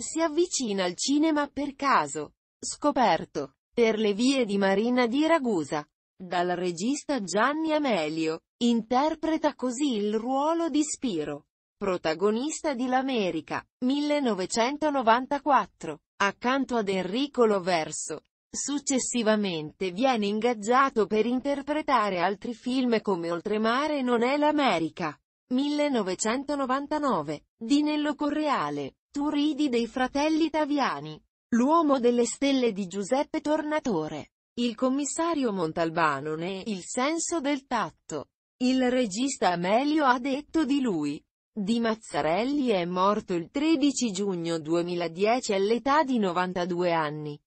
Si avvicina al cinema per caso. Scoperto. Per le vie di Marina di Ragusa. Dal regista Gianni Amelio. Interpreta così il ruolo di Spiro. Protagonista di L'America, 1994, accanto ad Enrico Loverso. Successivamente viene ingaggiato per interpretare altri film come Oltremare non è l'America, 1999, di Nello Correale, Turidi dei fratelli Taviani. L'uomo delle stelle di Giuseppe Tornatore. Il commissario Montalbano ne è il senso del tatto. Il regista Amelio ha detto di lui. Di Mazzarelli è morto il 13 giugno 2010 all'età di 92 anni.